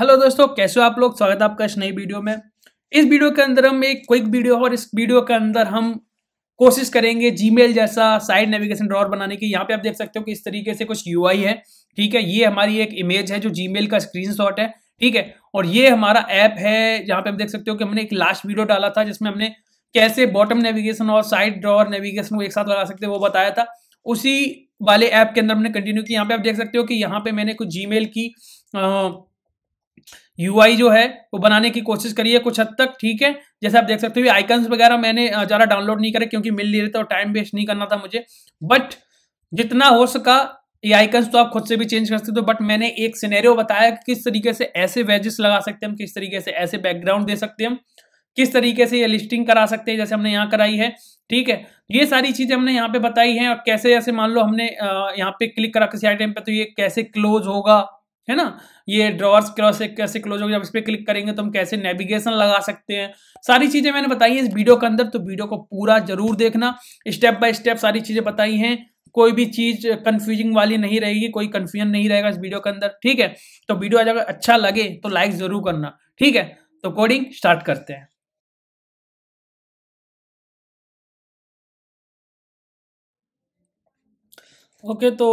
Hello दोस्तों कैसे हो आप लोग स्वागत है आपका इस नई वीडियो में इस वीडियो के अंदर हम एक क्विक वीडियो और इस वीडियो के अंदर हम कोशिश करेंगे जीमेल जैसा साइड नेविगेशन ड्रॉर बनाने की यहाँ पे आप देख सकते हो कि इस तरीके से कुछ यू है ठीक है ये हमारी एक इमेज है जो जीमेल का स्क्रीन है ठीक है और ये हमारा ऐप है जहाँ पे आप देख सकते हो कि हमने एक लास्ट वीडियो डाला था जिसमें हमने कैसे बॉटम नेविगेशन और साइड ड्रॉर नेविगेशन को एक साथ लगा सकते हैं वो बताया था उसी वाले ऐप के अंदर हमने कंटिन्यू किया यहाँ पे आप देख सकते हो कि यहाँ पे मैंने कुछ जीमेल की यूआई जो है वो बनाने की कोशिश करिए कुछ हद तक ठीक है जैसे आप देख सकते हो आइकन्स वगैरह मैंने ज़्यादा डाउनलोड नहीं करे क्योंकि मिल नहीं रहे थे और टाइम वेस्ट नहीं करना था मुझे बट जितना हो सका ये आइकन्स तो आप खुद से भी चेंज कर सकते हो बट मैंने एक सिनेरियो बताया कि किस तरीके से ऐसे वेजेस लगा सकते हैं हम किस तरीके से ऐसे बैकग्राउंड दे सकते हैं हम किस तरीके से ये लिस्टिंग करा सकते हैं जैसे हमने यहाँ कराई है ठीक है ये सारी चीज़ें हमने यहाँ पे बताई हैं और कैसे जैसे मान लो हमने यहाँ पे क्लिक करा किसी आइटम पे तो ये कैसे क्लोज होगा है ना ये ड्रॉवर्स क्रॉस कैसे क्लोज होगी जब इस पर क्लिक करेंगे तो हम कैसे नेविगेशन लगा सकते हैं सारी चीज़ें मैंने बताई हैं इस वीडियो के अंदर तो वीडियो को पूरा जरूर देखना स्टेप बाय स्टेप सारी चीज़ें बताई हैं कोई भी चीज़ कन्फ्यूजिंग वाली नहीं रहेगी कोई कन्फ्यूजन नहीं रहेगा इस वीडियो के अंदर ठीक है तो वीडियो अगर अच्छा लगे तो लाइक ज़रूर करना ठीक है तो कोडिंग स्टार्ट करते हैं ओके okay, तो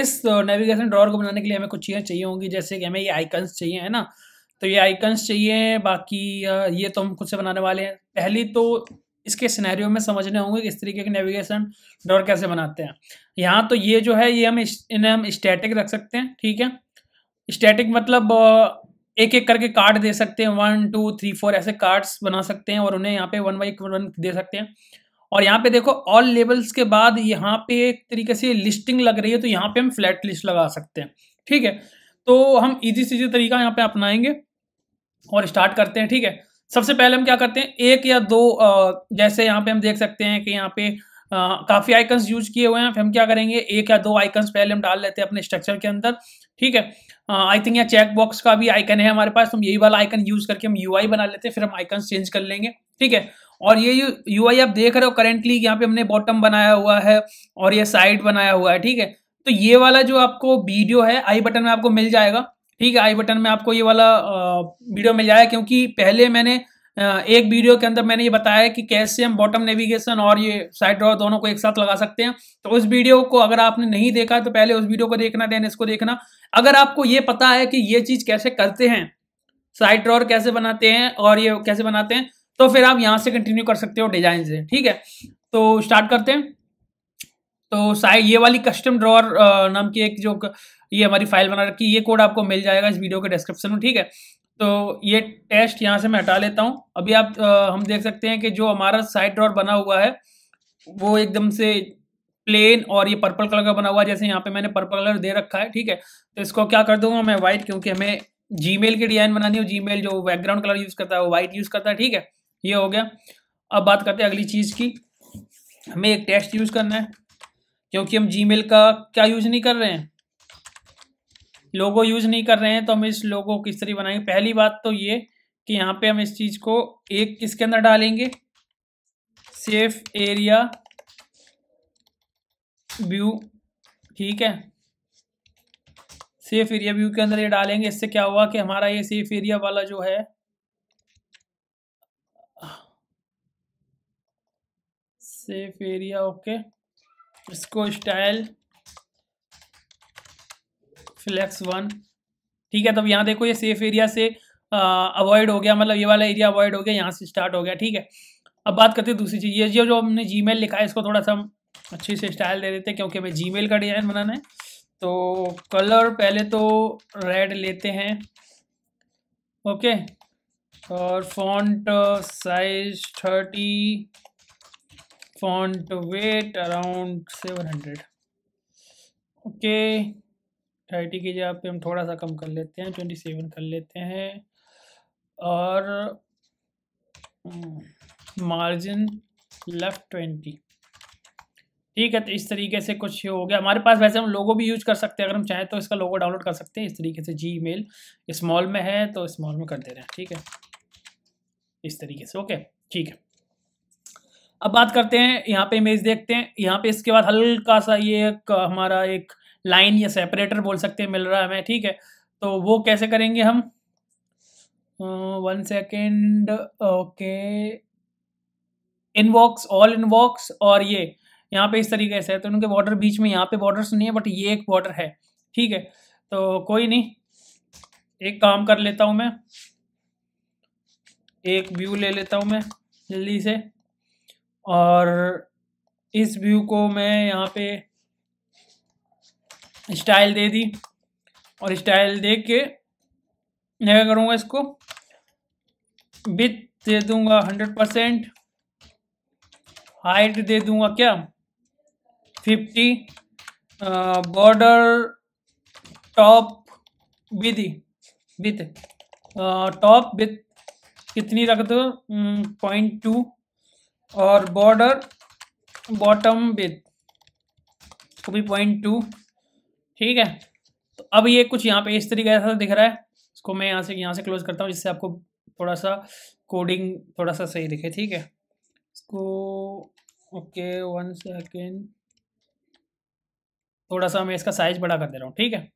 इस नेविगेशन ड्रॉर को बनाने के लिए हमें कुछ चीज़ें चाहिए होंगी जैसे कि हमें ये आइकन्स चाहिए है ना तो ये आइकन्स चाहिए बाकी ये तो हम खुद से बनाने वाले हैं पहली तो इसके सिनेरियो में समझने होंगे कि इस तरीके के नेविगेशन ड्रॉर कैसे बनाते हैं यहाँ तो ये जो है ये हम इन्हें हम स्टैटिक रख सकते हैं ठीक है स्टैटिक मतलब एक एक करके कार्ड दे सकते हैं वन टू थ्री फोर ऐसे कार्ड्स बना सकते हैं और उन्हें यहाँ पे वन बाई वन दे सकते हैं और यहाँ पे देखो ऑल लेवल्स के बाद यहाँ पे एक तरीके से लिस्टिंग लग रही है तो यहाँ पे हम फ्लैट लिस्ट लगा सकते हैं ठीक है तो हम इजी सीजी तरीका यहाँ पे अपनाएंगे और स्टार्ट करते हैं ठीक है सबसे पहले हम क्या करते हैं एक या दो जैसे यहाँ पे हम देख सकते हैं कि यहाँ पे काफी आइकन्स यूज किए हुए हैं फिर हम क्या करेंगे एक या दो आइकन्स पहले हम डाल लेते हैं अपने स्ट्रक्चर के अंदर ठीक है आई थिंक यहाँ चेक बॉक्स का भी आइकन है हमारे पास तो हम यही वाला आइकन यूज करके हम यूआई बना लेते हैं फिर हम आइकन चेंज कर लेंगे ठीक है और ये यू आप देख रहे हो करेंटली यहाँ पे हमने बॉटम बनाया हुआ है और ये साइड बनाया हुआ है ठीक है तो ये वाला जो आपको वीडियो है आई बटन में आपको मिल जाएगा ठीक है आई बटन में आपको ये वाला वीडियो मिल जाएगा क्योंकि पहले मैंने एक वीडियो के अंदर मैंने ये बताया कि कैसे हम बॉटम नेविगेशन और ये साइड ड्रॉ दोनों को एक साथ लगा सकते हैं तो उस वीडियो को अगर आपने नहीं देखा तो पहले उस वीडियो को देखना देन इसको देखना अगर आपको ये पता है कि ये चीज़ कैसे करते हैं साइड ड्रॉर कैसे बनाते हैं और ये कैसे बनाते हैं तो फिर आप यहाँ से कंटिन्यू कर सकते हो डिजाइन से ठीक है तो स्टार्ट करते हैं तो साइड ये वाली कस्टम ड्रॉर नाम की एक जो ये हमारी फाइल बना रखी ये कोड आपको मिल जाएगा इस वीडियो के डिस्क्रिप्शन में ठीक है तो ये टेस्ट यहाँ से मैं हटा लेता हूँ अभी आप आ, हम देख सकते हैं कि जो हमारा साइड ड्रॉर बना हुआ है वो एकदम से प्लेन और ये पर्पल कलर का बना हुआ है जैसे यहाँ पे मैंने पर्पल कलर दे रखा है ठीक है तो इसको क्या कर दूंगा मैं वाइट क्योंकि हमें जीमेल की डिजाइन बनानी हो जीमेल जो बैकग्राउंड कलर यूज़ करता है वो वाइट यूज़ करता है ठीक है ये हो गया अब बात करते हैं अगली चीज़ की हमें एक टेक्स्ट यूज़ करना है क्योंकि हम जीमेल का क्या यूज़ नहीं कर रहे हैं लोगो यूज़ नहीं कर रहे हैं तो हम इस लोगो किस तरह बनाएंगे पहली बात तो ये कि यहाँ पे हम इस चीज़ को एक इसके अंदर डालेंगे सेफ एरिया व्यू ठीक है सेफ एरिया व्यू के अंदर ये डालेंगे इससे क्या हुआ कि हमारा ये सेफ एरिया वाला जो है सेफ एरिया ओके इसको स्टाइल फ्लेक्स वन ठीक है तब यहाँ देखो ये सेफ एरिया से अवॉइड हो गया मतलब ये वाला एरिया अवॉइड हो गया यहाँ से स्टार्ट हो गया ठीक है अब बात करते हैं दूसरी चीज़ ये जो जो हमने जी लिखा है इसको थोड़ा सा हम अच्छे से स्टाइल दे देते हैं क्योंकि हमें जी का डिज़ाइन बनाना है तो कलर पहले तो रेड लेते हैं ओके और font size thirty font weight around seven hundred okay thirty के जगह पे हम थोड़ा सा कम कर लेते हैं ट्वेंटी सेवन कर लेते हैं और मार्जिन लेफ्ट ट्वेंटी ठीक है तो इस तरीके से कुछ हो गया हमारे पास वैसे हम लोगो भी यूज कर सकते हैं अगर हम चाहें तो इसका लोगो डाउनलोड कर सकते हैं इस तरीके से जी मेल स्मॉल में है तो स्मॉल में कर दे रहे हैं ठीक है इस तरीके से ओके ठीक है अब बात करते हैं यहाँ पे इमेज देखते हैं यहाँ पे इसके बाद हल्का सा ये एक हमारा एक लाइन या सेपरेटर बोल सकते हैं मिल रहा है हमें ठीक है तो वो कैसे करेंगे हम one second okay inbox all inbox और ये यहाँ पे इस तरीके से है तो उनके बॉर्डर बीच में यहाँ पे बॉर्डर नहीं है बट ये एक बॉर्डर है ठीक है तो कोई नहीं एक काम कर लेता हूँ मैं एक व्यू ले लेता हूँ मैं जल्दी से और इस व्यू को मैं यहाँ पे स्टाइल दे दी और स्टाइल दे के मैं क्या करूँगा इसको विथ दे दूँगा हंड्रेड परसेंट हाइट दे दूँगा क्या fifty border top width width top width कितनी रख दो पॉइंट टू और बॉर्डर बॉटम विथ को भी पॉइंट टू ठीक है तो अब ये कुछ यहाँ पे इस तरीके से दिख रहा है इसको मैं यहाँ से यहाँ से क्लोज करता हूँ जिससे आपको थोड़ा सा कोडिंग थोड़ा सा सही दिखे ठीक है इसको ओके वन सेकेंड थोड़ा सा मैं इसका साइज बड़ा कर दे रहा हूँ ठीक है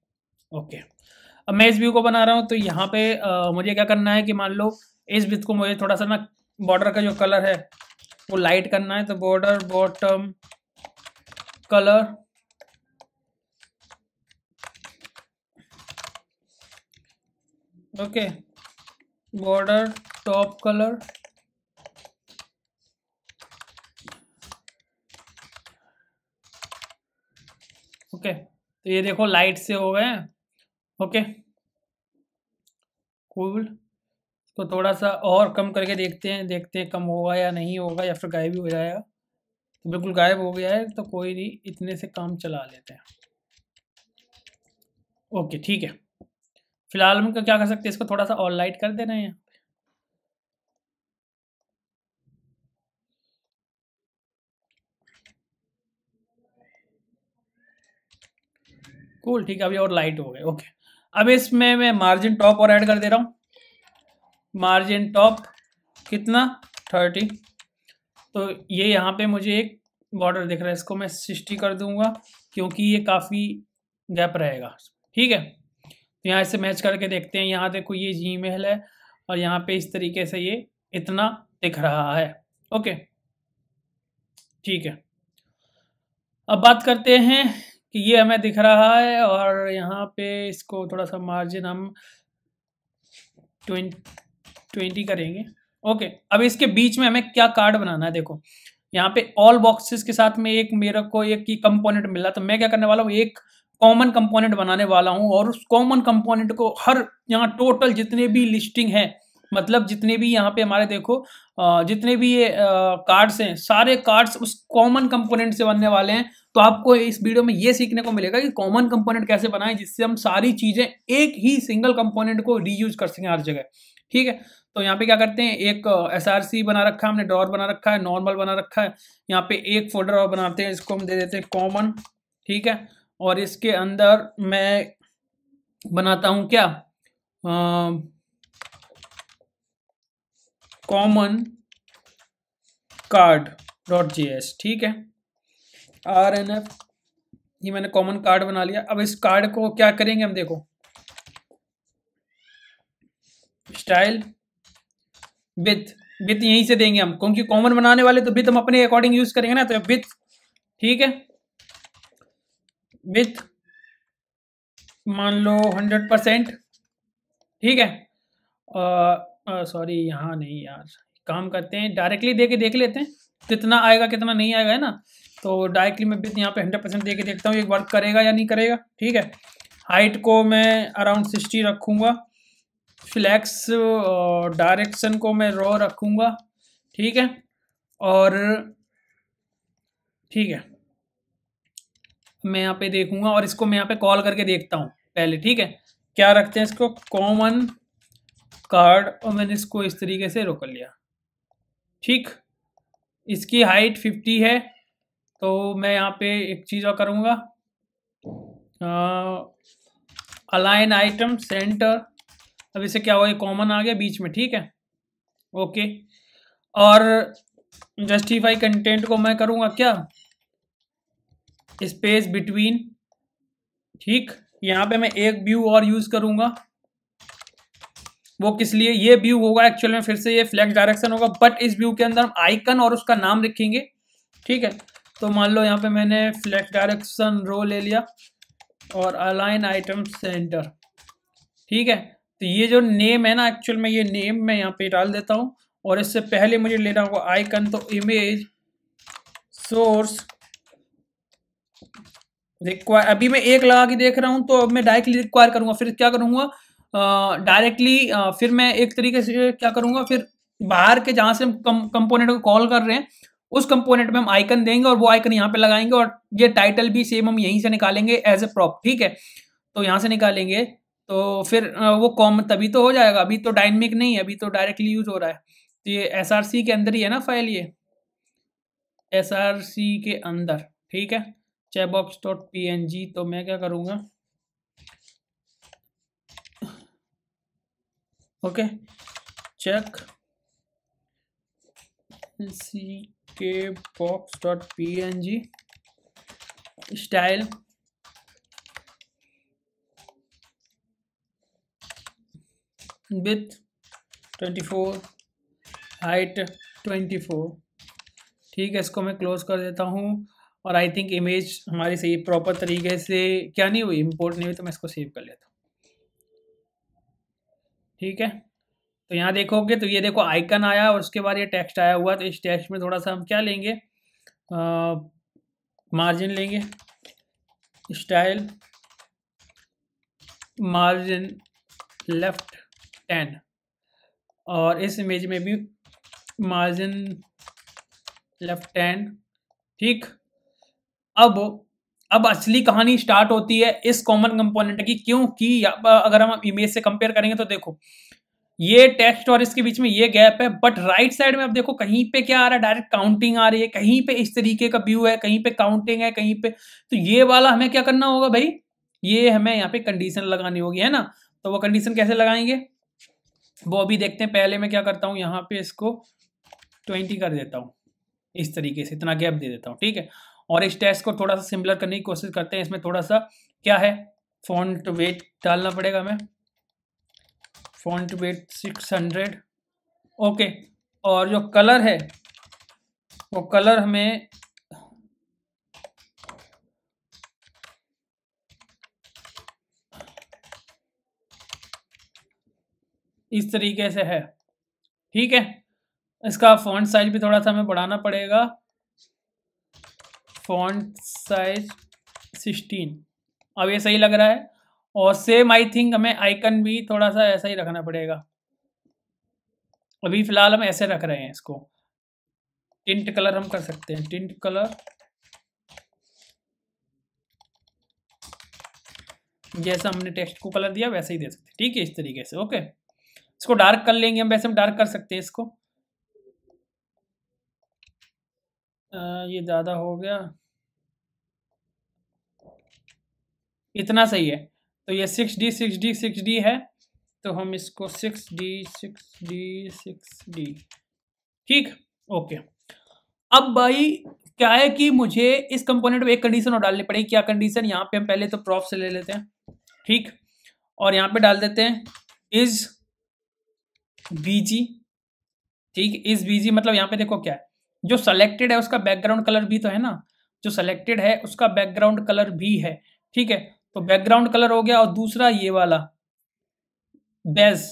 ओके अब मैं इस व्यू को बना रहा हूँ तो यहाँ पे आ, मुझे क्या करना है कि मान लो इस विथ को मुझे थोड़ा सा ना बॉर्डर का जो कलर है वो लाइट करना है तो border bottom color okay border top color okay तो ये देखो लाइट से हो गए ओके कूल cool. तो थोड़ा सा और कम करके देखते हैं देखते हैं कम होगा या नहीं होगा या फिर गायब ही हो जाएगा तो बिल्कुल गायब हो गया है तो कोई नहीं इतने से काम चला लेते हैं ओके ठीक है फिलहाल हम क्या कर सकते हैं इसको थोड़ा सा और लाइट कर दे रहे हैं कूल ठीक है अभी और लाइट हो गए ओके अब इसमें मैं मार्जिन टॉप और ऐड कर दे रहा हूँ मार्जिन टॉप कितना थर्टी तो ये यहाँ पे मुझे एक बॉर्डर दिख रहा है इसको मैं सिक्सटी कर दूंगा क्योंकि ये काफ़ी गैप रहेगा ठीक है तो यहाँ इसे मैच करके देखते हैं यहाँ देखो ये जी महल है और यहाँ पे इस तरीके से ये इतना दिख रहा है ओके ठीक है अब बात करते हैं कि ये हमें दिख रहा है और यहाँ पे इसको थोड़ा सा मार्जिन हम ट्वेंट ट्वेंटी करेंगे ओके अब इसके बीच में हमें क्या कार्ड बनाना है देखो यहाँ पे ऑल बॉक्सेस के साथ में एक मेरे को एक की कंपोनेंट मिला तो मैं क्या करने वाला हूँ एक कॉमन कंपोनेंट बनाने वाला हूँ और उस कॉमन कंपोनेंट को हर यहाँ टोटल जितने भी लिस्टिंग है मतलब जितने भी यहाँ पे हमारे देखो जितने भी ये कार्ड्स हैं सारे कार्ड्स उस कॉमन कंपोनेंट से बनने वाले हैं तो आपको इस वीडियो में ये सीखने को मिलेगा कि कॉमन कंपोनेंट कैसे बनाएं जिससे हम सारी चीज़ें एक ही सिंगल कंपोनेंट को रीयूज कर सकें हर जगह ठीक है तो यहाँ पे क्या करते हैं एक एस आर सी बना रखा है हमने ड्रॉर बना रखा है नॉर्मल बना रखा है यहाँ पे एक फोल्डर और बनाते हैं इसको हम दे देते हैं कॉमन ठीक है और इसके अंदर मैं बनाता हूँ क्या common card dot J S ठीक है आर एन एफ ये मैंने कॉमन कार्ड बना लिया अब इस कार्ड को क्या करेंगे हम देखो टेक्सटाइल विथ विथ यहीं से देंगे हम क्योंकि कॉमन बनाने वाले तो विथ हम अपने अकॉर्डिंग यूज करेंगे ना तो विथ ठीक है विथ मान लो हंड्रेड परसेंट ठीक है सॉरी यहाँ नहीं यार काम करते हैं डायरेक्टली दे के देख लेते हैं कितना आएगा कितना नहीं आएगा है ना तो डायरेक्टली मैं विथ यहाँ पे हंड्रेड परसेंट दे के देखता हूँ एक वर्क करेगा या नहीं करेगा ठीक है हाइट को मैं अराउंड सिक्सटी रखूंगा फ्लैक्स डायरेक्शन को मैं रॉ रखूँगा ठीक है और ठीक है मैं यहाँ पे देखूंगा और इसको मैं यहाँ पे कॉल करके देखता हूँ पहले ठीक है क्या रखते हैं इसको कॉमन कार्ड और मैंने इसको इस तरीके से रोक लिया ठीक इसकी हाइट फिफ्टी है तो मैं यहाँ पे एक चीज़ और करूँगा अलाइन आइटम सेंटर अब इसे क्या हुआ ये कॉमन आ गया बीच में ठीक है ओके और जस्टिफाई कंटेंट को मैं करूंगा क्या स्पेस बिटवीन ठीक यहां पे मैं एक व्यू और यूज़ करूंगा वो किस लिए ये व्यू होगा एक्चुअल में फिर से ये फ्लैग डायरेक्शन होगा बट इस व्यू के अंदर हम आइकन और उसका नाम लिखेंगे ठीक है तो मान लो यहाँ पे मैंने फ्लैग डायरेक्शन रो ले लिया और अलाइन आइटम सेंटर ठीक है तो ये जो नेम है ना एक्चुअल में ये नेम मैं यहाँ पे डाल देता हूँ और इससे पहले मुझे लेना होगा आइकन तो इमेज सोर्स रिक्वायर अभी मैं एक लगा के देख रहा हूँ तो अब मैं डायरेक्टली रिक्वायर करूँगा फिर क्या करूँगा डायरेक्टली फिर मैं एक तरीके से क्या करूँगा फिर बाहर के जहाँ से हम कम कंपोनेंट को कॉल कर रहे हैं उस कंपोनेंट में हम आइकन देंगे और वो आइकन यहाँ पे लगाएंगे और ये टाइटल भी सेम हम यहीं से निकालेंगे एज ए प्रॉप ठीक है तो यहाँ से निकालेंगे तो फिर वो कॉमन तभी तो हो जाएगा अभी तो डायनमिक नहीं है अभी तो डायरेक्टली यूज हो रहा है तो ये एस के अंदर ही है ना फाइल ये एस के अंदर ठीक है checkbox dot P N G तो मैं क्या करूँगा ओके चेक सी के box dot P N G style width 24 height 24 ठीक है इसको मैं क्लोज कर देता हूँ और आई थिंक इमेज हमारी सही प्रॉपर तरीके से क्या नहीं हुई इम्पोर्ट नहीं हुई तो मैं इसको सेव कर लेता ठीक है तो यहाँ देखोगे तो ये देखो आइकन आया और उसके बाद ये टेक्स्ट आया हुआ तो इस टेक्स्ट में थोड़ा सा हम क्या लेंगे मार्जिन लेंगे स्टाइल मार्जिन लेफ्ट टेन और इस इमेज में भी मार्जिन लेफ्ट टेन ठीक अब अब असली कहानी स्टार्ट होती है इस कॉमन कंपोनेंट की क्योंकि अगर हम इमेज से कंपेयर करेंगे तो देखो ये टेक्स्ट और इसके बीच में ये गैप है बट राइट साइड में अब देखो कहीं पे क्या आ रहा है डायरेक्ट काउंटिंग आ रही है कहीं पे इस तरीके का व्यू है कहीं पे काउंटिंग है कहीं पे तो ये वाला हमें क्या करना होगा भाई ये हमें यहाँ पे कंडीशन लगानी होगी है ना तो वो कंडीशन कैसे लगाएंगे वो अभी देखते हैं पहले मैं क्या करता हूँ यहाँ पे इसको ट्वेंटी कर देता हूँ इस तरीके से इतना गैप दे देता हूँ ठीक है और इस टेस्ट को थोड़ा सा सिम्पलर करने की कोशिश करते हैं इसमें थोड़ा सा क्या है फॉन्ट वेट डालना पड़ेगा हमें font weight six hundred okay और जो कलर है वो कलर हमें इस तरीके से है ठीक है इसका फॉन्ट साइज भी थोड़ा सा हमें बढ़ाना पड़ेगा फॉन्ट साइज सिक्सटीन अब ये सही लग रहा है और सेम आई थिंक हमें आइकन भी थोड़ा सा ऐसा ही रखना पड़ेगा अभी फ़िलहाल हम ऐसे रख रहे हैं इसको टिंट कलर हम कर सकते हैं टिंट कलर जैसा हमने टेक्स्ट को कलर दिया वैसे ही दे सकते हैं ठीक है इस तरीके से ओके इसको डार्क कर लेंगे हम वैसे हम डार्क कर सकते हैं इसको आ, ये ज़्यादा हो गया इतना सही है तो ये six D six D six D है तो हम इसको six D six D six D ठीक ओके अब भाई क्या है कि मुझे इस कंपोनेंट में एक कंडीशन और डालनी पड़ेगी क्या कंडीशन यहाँ पे हम पहले तो प्रॉफ से ले लेते हैं ठीक और यहाँ पे डाल देते हैं इज़ बीजी ठीक इस बीजी मतलब यहाँ पे देखो क्या है जो सेलेक्टेड है उसका बैकग्राउंड कलर भी तो है ना जो सेलेक्टेड है उसका बैकग्राउंड कलर भी है ठीक है तो बैकग्राउंड कलर हो गया और दूसरा ये वाला बेज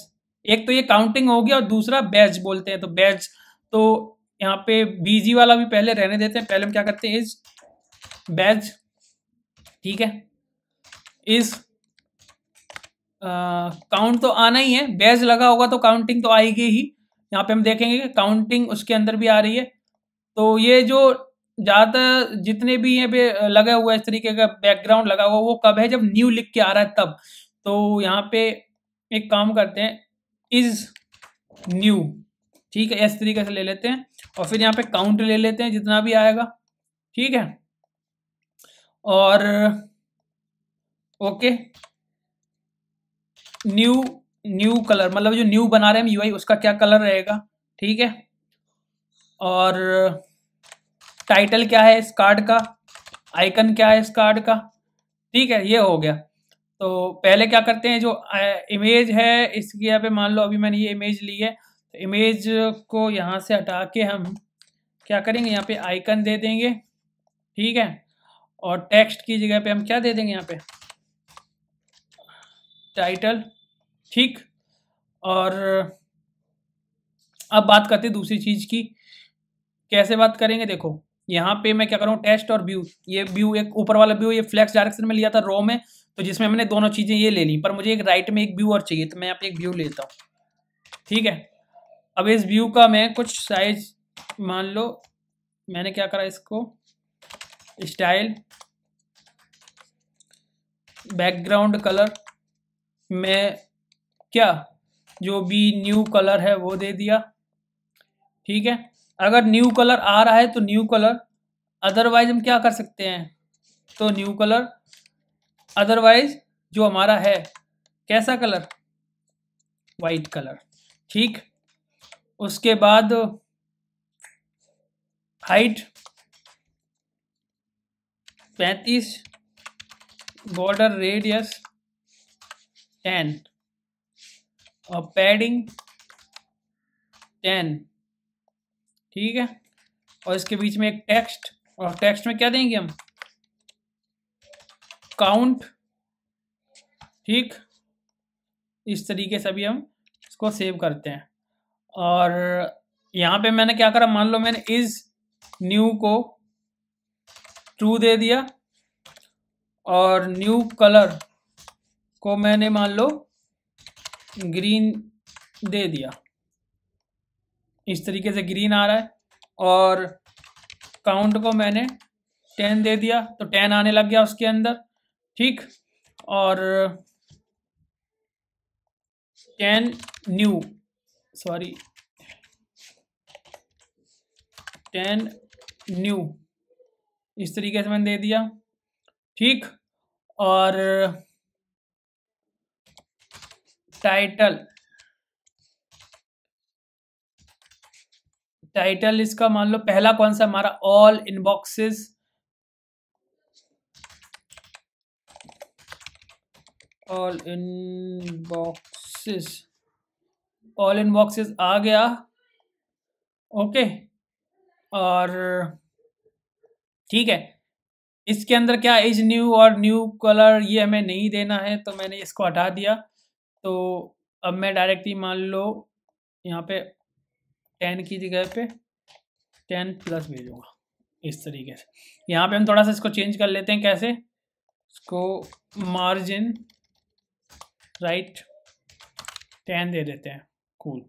एक तो ये काउंटिंग हो गया और दूसरा बैज बोलते हैं तो बैज तो यहाँ पे बीजी वाला भी पहले रहने देते हैं पहले हम क्या करते हैं इज बैज ठीक है इज काउंट तो आना ही है बेज लगा होगा तो काउंटिंग तो आएगी ही यहाँ पे हम देखेंगे कि काउंटिंग उसके अंदर भी आ रही है तो ये जो ज्यादा जितने भी ये पे लगा हुआ इस तरीके का बैकग्राउंड लगा हुआ वो कब है जब न्यू लिख के आ रहा है तब तो यहाँ पे एक काम करते हैं इज न्यू ठीक है इस तरीके से ले लेते हैं और फिर यहाँ पे काउंट ले लेते हैं जितना भी आएगा ठीक है और ओके न्यू न्यू कलर मतलब जो न्यू बना रहे हैं यू आई उसका क्या कलर रहेगा ठीक है और टाइटल क्या है इस कार्ड का आइकन क्या है इस कार्ड का ठीक है ये हो गया तो पहले क्या करते हैं जो इमेज है इसकी यहाँ पे मान लो अभी मैंने ये इमेज ली है तो इमेज को यहाँ से हटा के हम क्या करेंगे यहाँ पे आइकन दे देंगे ठीक है और टेक्स्ट की जगह पे हम क्या दे देंगे यहाँ पे टाइटल ठीक और अब बात करते हैं दूसरी चीज़ की कैसे बात करेंगे देखो यहाँ पे मैं क्या करूँ टेस्ट और व्यू ये व्यू एक ऊपर वाला व्यू ये फ्लैक्स डायरेक्शन में लिया था रॉ में तो जिसमें मैंने दोनों चीज़ें ये ले ली पर मुझे एक राइट में एक व्यू और चाहिए तो मैं यहाँ पे एक व्यू लेता हूँ ठीक है अब इस व्यू का मैं कुछ साइज मान लो मैंने क्या करा इसको स्टाइल बैकग्राउंड कलर मैं क्या जो भी न्यू कलर है वो दे दिया ठीक है अगर न्यू कलर आ रहा है तो न्यू कलर अदरवाइज हम क्या कर सकते हैं तो न्यू कलर अदरवाइज जो हमारा है कैसा कलर वाइट कलर ठीक उसके बाद हाइट पैंतीस बॉर्डर रेडियस टेन और पैडिंग टेन ठीक है और इसके बीच में एक टेक्स्ट और टेक्स्ट में क्या देंगे हम काउंट ठीक इस तरीके से अभी हम इसको सेव करते हैं और यहाँ पे मैंने क्या करा मान लो मैंने इज न्यू को ट्रू दे दिया और न्यू कलर को मैंने मान लो ग्रीन दे दिया इस तरीके से ग्रीन आ रहा है और काउंट को मैंने टेन दे दिया तो टेन आने लग गया उसके अंदर ठीक और ten new sorry ten new इस तरीके से मैंने दे दिया ठीक और टाइटल टाइटल इसका मान लो पहला कौन सा हमारा all inboxes all inboxes all inboxes आ गया ओके और ठीक है इसके अंदर क्या इज न्यू और न्यू कलर ये हमें नहीं देना है तो मैंने इसको हटा दिया तो अब मैं डायरेक्टली मान लो यहाँ पे टेन की जगह पे टेन प्लस भेजूँगा इस तरीके से यहाँ पे हम थोड़ा सा इसको चेंज कर लेते हैं कैसे इसको मार्जिन राइट टेन दे देते हैं कूल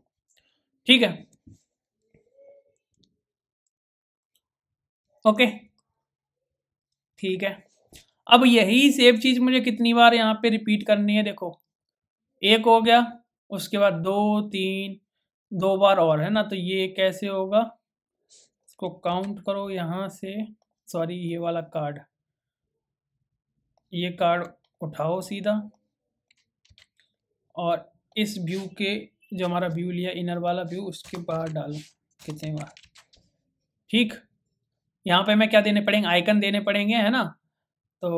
ठीक है ओके ठीक है अब यही सेम चीज़ मुझे कितनी बार यहाँ पे रिपीट करनी है देखो एक हो गया उसके बाद दो तीन दो बार और है ना तो ये कैसे होगा इसको काउंट करो यहाँ से सॉरी ये वाला कार्ड ये कार्ड उठाओ सीधा और इस व्यू के जो हमारा व्यू लिया इनर वाला व्यू उसके बाहर डालो कितने बार ठीक यहाँ पे मैं क्या देने पड़ेंगे आइकन देने पड़ेंगे है ना तो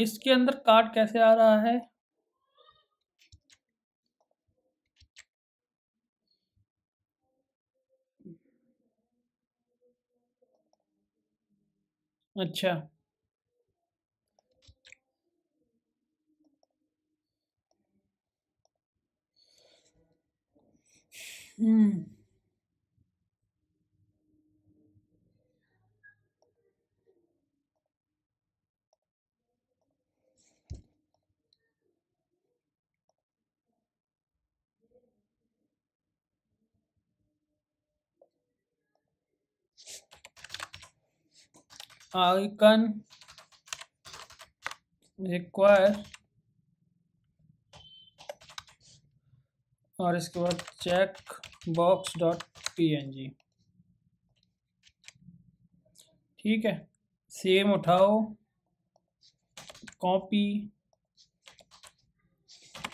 इसके अंदर कार्ड कैसे आ रहा है अच्छा हम्म आइकन रिक्वायर और इसके बाद check box dot P N G ठीक है सेम उठाओ कॉपी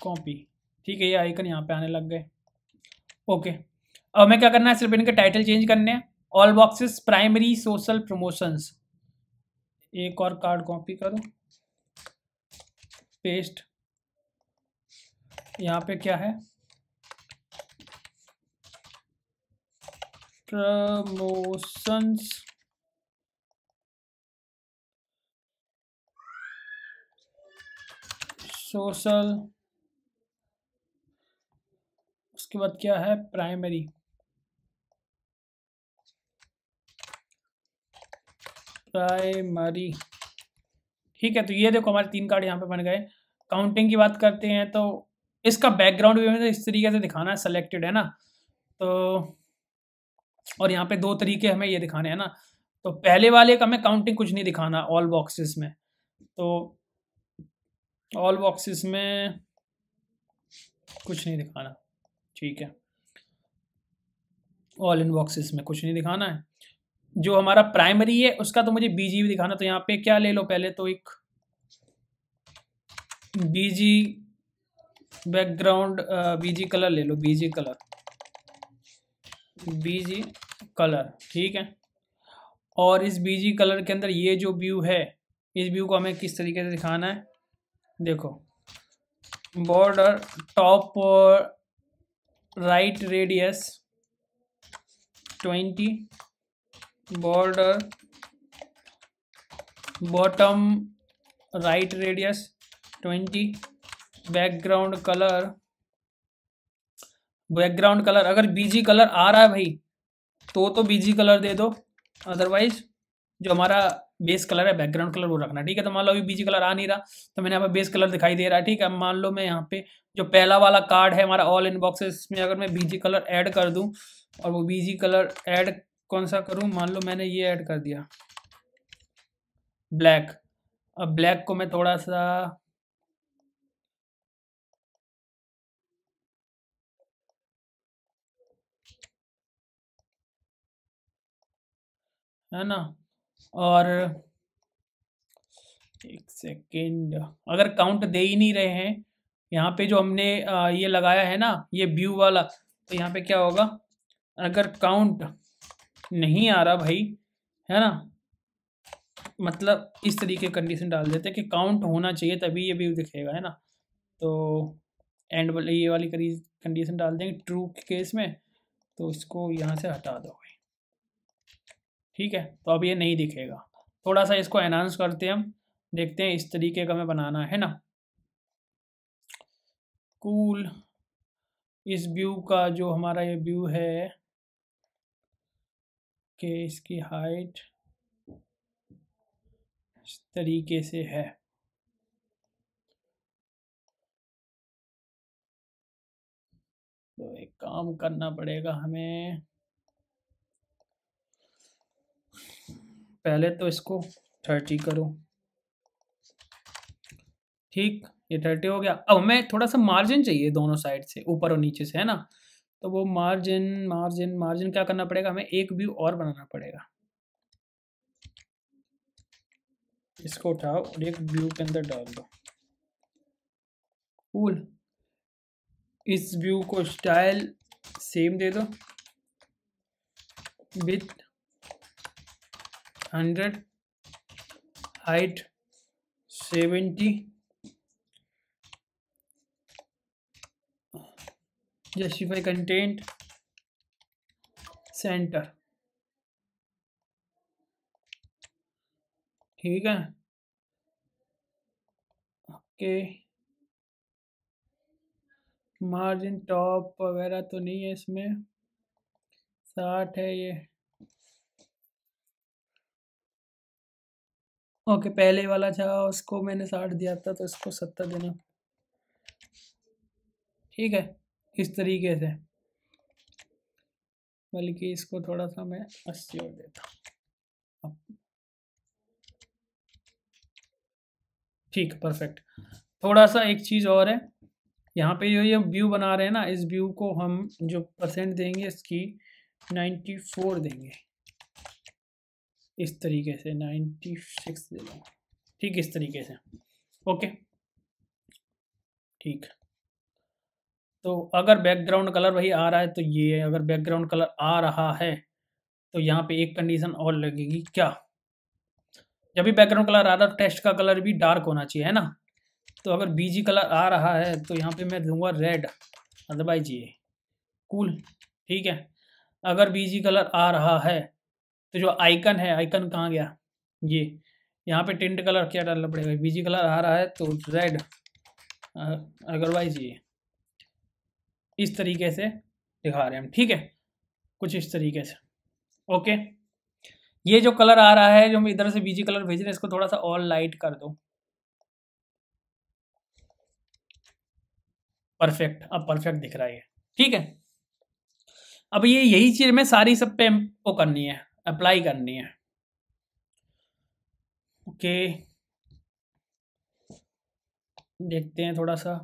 कॉपी ठीक है ये आइकन यहाँ पे आने लग गए ओके अब हमें क्या करना है सिर्फ इनके टाइटल चेंज करने हैं all boxes primary social promotions एक और कार्ड कॉपी करो पेस्ट यहाँ पे क्या है प्रमोशंस सोशल उसके बाद क्या है प्राइमरी प्राइमरी ठीक है तो ये देखो हमारे तीन कार्ड यहाँ पे बन गए काउंटिंग की बात करते हैं तो इसका बैकग्राउंड भी हमें इस तरीके से दिखाना है सेलेक्टेड है ना तो और यहाँ पे दो तरीके हमें ये दिखाने हैं ना तो पहले वाले का हमें काउंटिंग कुछ नहीं दिखाना ऑल बॉक्सेस में तो ऑल बॉक्सेस में कुछ नहीं दिखाना ठीक है ऑल इन बॉक्सेस में कुछ नहीं दिखाना है जो हमारा प्राइमरी है उसका तो मुझे बीजी भी दिखाना तो यहाँ पे क्या ले लो पहले तो एक बीजी बैकग्राउंड बीजी कलर ले लो बीजी कलर बीजी कलर ठीक है और इस बीजी कलर के अंदर ये जो व्यू है इस व्यू को हमें किस तरीके से दिखाना है देखो बॉर्डर टॉप और right radius twenty border bottom right radius 20 background color background color अगर बीजी कलर आ रहा है भाई तो तो बीजी कलर दे दो अदरवाइज जो हमारा बेस कलर है बैकग्राउंड कलर वो रखना ठीक है तो मान लो अभी बीजी कलर आ नहीं रहा तो मैंने यहाँ पे बेस कलर दिखाई दे रहा है ठीक है मान लो मैं यहाँ पे जो पहला वाला कार्ड है हमारा ऑल इन बॉक्सेस में अगर मैं बीजी कलर ऐड कर दूँ और वो बीजी कलर ऐड कौन सा करूं मान लो मैंने ये ऐड कर दिया ब्लैक अब ब्लैक को मैं थोड़ा सा है ना और एक सेकेंड अगर काउंट दे ही नहीं रहे हैं यहाँ पे जो हमने ये लगाया है ना ये व्यू वाला तो यहाँ पे क्या होगा अगर काउंट नहीं आ रहा भाई है ना मतलब इस तरीके कंडीशन डाल देते कि काउंट होना चाहिए तभी ये व्यू दिखेगा है ना तो एंड वाले ये वाली कंडीशन डाल देंगे ट्रू के केस में तो इसको यहाँ से हटा दो भाई ठीक है तो अब ये नहीं दिखेगा थोड़ा सा इसको एनहांस करते हैं हम देखते हैं इस तरीके का मैं बनाना है ना कूल cool. इस व्यू का जो हमारा ये व्यू है के इसकी हाइट इस तरीके से है तो एक काम करना पड़ेगा हमें पहले तो इसको थर्टी करो ठीक ये थर्टी हो गया अब हमें थोड़ा सा मार्जिन चाहिए दोनों साइड से ऊपर और नीचे से है ना तो वो मार्जिन मार्जिन मार्जिन क्या करना पड़ेगा हमें एक व्यू और बनाना पड़ेगा इसको उठाओ और एक व्यू के अंदर डाल दो कूल इस व्यू को स्टाइल सेम दे दो width hundred height seventy justify content center ठीक है ओके मार्जिन टॉप वगैरह तो नहीं है इसमें साठ है ये ओके पहले वाला था उसको मैंने साठ दिया था तो इसको सत्तर देना ठीक है इस तरीके से बल्कि इसको थोड़ा सा मैं अस्सी और देता ठीक परफेक्ट थोड़ा सा एक चीज़ और है यहाँ पे जो ये व्यू बना रहे हैं ना इस व्यू को हम जो परसेंट देंगे इसकी नाइन्टी फोर देंगे इस तरीके से नाइन्टी सिक्स दे ठीक इस तरीके से ओके ठीक है तो अगर बैकग्राउंड कलर वही आ रहा है तो ये है अगर बैकग्राउंड कलर आ रहा है तो यहाँ पे एक कंडीशन और लगेगी क्या जब भी बैकग्राउंड कलर आ रहा है टेस्ट तो का कलर भी डार्क होना चाहिए है ना तो अगर बीजी कलर आ रहा है तो यहाँ पे मैं दूंगा रेड अदरवाइज ये कूल ठीक है अगर बीजी कलर आ रहा है तो जो आइकन है आइकन कहाँ गया ये यहाँ पे टिंट कलर क्या डालना पड़ेगा बीजी कलर आ रहा है तो रेड अदरवाइज ये इस तरीके से दिखा रहे हैं हम ठीक है कुछ इस तरीके से ओके ये जो कलर आ रहा है जो हम इधर से बीजी कलर भेज रहे हैं इसको थोड़ा सा और लाइट कर दो परफेक्ट अब परफेक्ट दिख रहा है ठीक है अब ये यही चीज में सारी सब पे वो करनी है अप्लाई करनी है ओके देखते हैं थोड़ा सा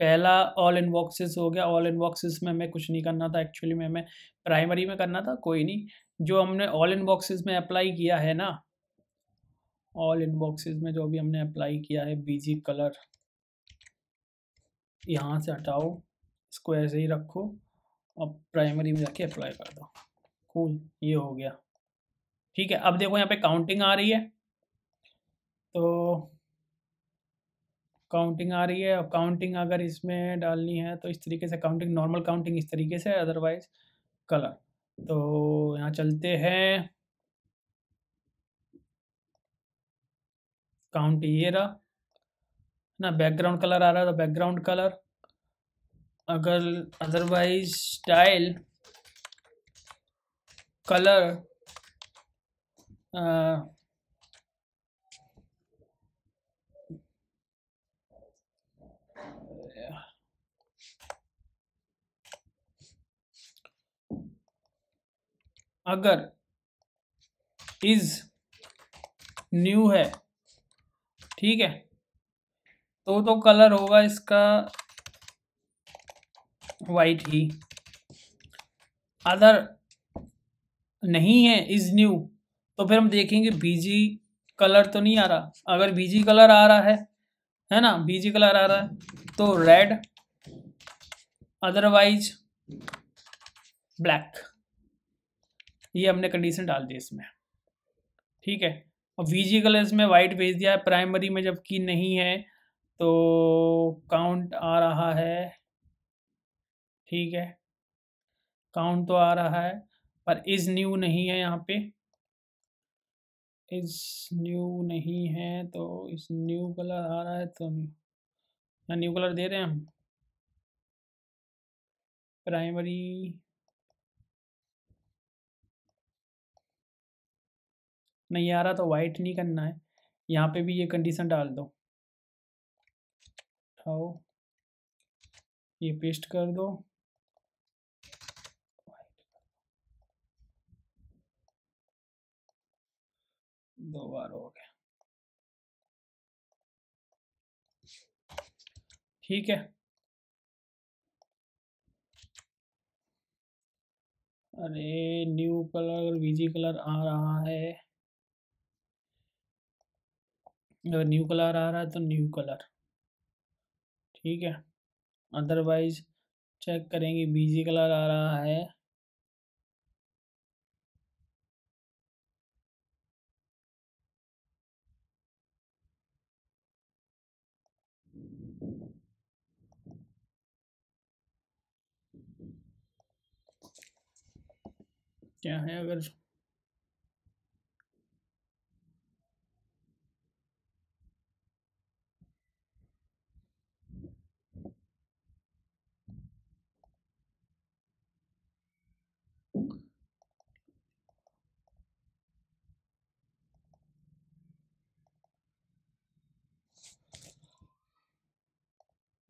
पहला ऑल इन बॉक्सेस हो गया ऑल इन बॉक्सेस में हमें कुछ नहीं करना था एक्चुअली में हमें प्राइमरी में करना था कोई नहीं जो हमने ऑल इन बॉक्सेस में अप्लाई किया है ना ऑल इन बॉक्सेस में जो भी हमने अप्लाई किया है बीजी कलर यहाँ से हटाओ इसको ऐसे ही रखो और प्राइमरी में जाके अप्लाई कर दो कूल ये हो गया ठीक है अब देखो यहाँ पे काउंटिंग आ रही है तो काउंटिंग आ रही है अब काउंटिंग अगर इसमें डालनी है तो इस तरीके से काउंटिंग नॉर्मल काउंटिंग इस तरीके से अदरवाइज कलर तो यहाँ चलते हैं काउंट ये रहा ना बैकग्राउंड कलर आ रहा है तो बैकग्राउंड कलर अगर अदरवाइज स्टाइल कलर अगर इज न्यू है ठीक है तो तो कलर होगा इसका वाइट ही अदर नहीं है इज न्यू तो फिर हम देखेंगे बीजी कलर तो नहीं आ रहा अगर बीजी कलर आ रहा है है ना बीजी कलर आ रहा है तो रेड अदरवाइज ब्लैक ये हमने कंडीशन डाल दी इसमें ठीक है और वी कलर इसमें वाइट भेज दिया है प्राइमरी में जबकि नहीं है तो काउंट आ रहा है ठीक है काउंट तो आ रहा है पर इज़ न्यू नहीं है यहाँ पे इज़ न्यू नहीं है तो इस न्यू कलर आ रहा है तो न्यू न्यू कलर दे रहे हैं हम प्राइमरी नहीं आ रहा तो वाइट नहीं करना है यहाँ पे भी ये कंडीशन डाल दो उठाओ ये पेस्ट कर दो दो बार हो गया ठीक है अरे न्यू कलर वीजी कलर आ रहा है अगर न्यू कलर आ रहा है तो न्यू कलर ठीक है अदरवाइज चेक करेंगे बीजी कलर आ रहा है क्या है अगर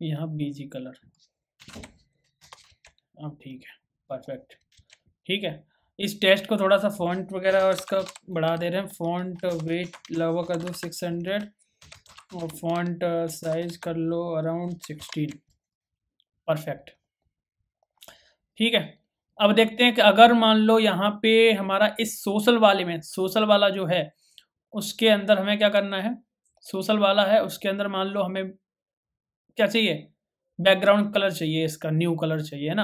यहाँ बीजी कलर अब ठीक है परफेक्ट ठीक है इस टेस्ट को थोड़ा सा फॉन्ट वगैरह और इसका बढ़ा दे रहे हैं फॉन्ट वेट लगभग कर दो सिक्स हंड्रेड और फॉन्ट साइज कर लो अराउंड सिक्सटीन परफेक्ट ठीक है अब देखते हैं कि अगर मान लो यहाँ पे हमारा इस सोशल वाले में सोशल वाला जो है उसके अंदर हमें क्या करना है सोशल वाला है उसके अंदर मान लो हमें क्या चाहिए बैकग्राउंड कलर चाहिए इसका न्यू कलर चाहिए है ना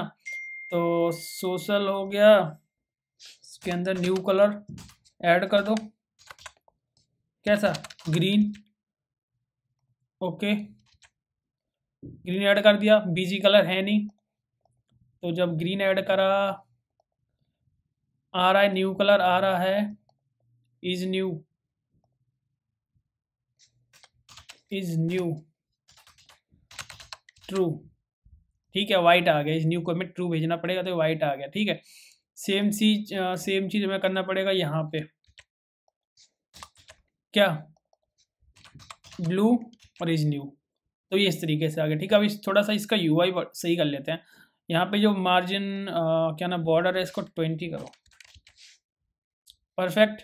तो सोशल हो गया इसके अंदर न्यू कलर ऐड कर दो कैसा ग्रीन ओके ग्रीन ऐड कर दिया बीजी कलर है नहीं तो जब ग्रीन ऐड करा आ रहा है न्यू कलर आ रहा है is new is new true ठीक है वाइट आ गया इस न्यू कोड में ट्रू भेजना पड़ेगा तो वाइट आ गया ठीक है सेम चीज सेम चीज हमें करना पड़ेगा यहाँ पे क्या ब्लू और इज न्यू तो ये इस तरीके से आ गया ठीक है अब इस थोड़ा सा इसका यू सही कर लेते हैं यहाँ पे जो मार्जिन क्या ना बॉर्डर है इसको ट्वेंटी करो परफेक्ट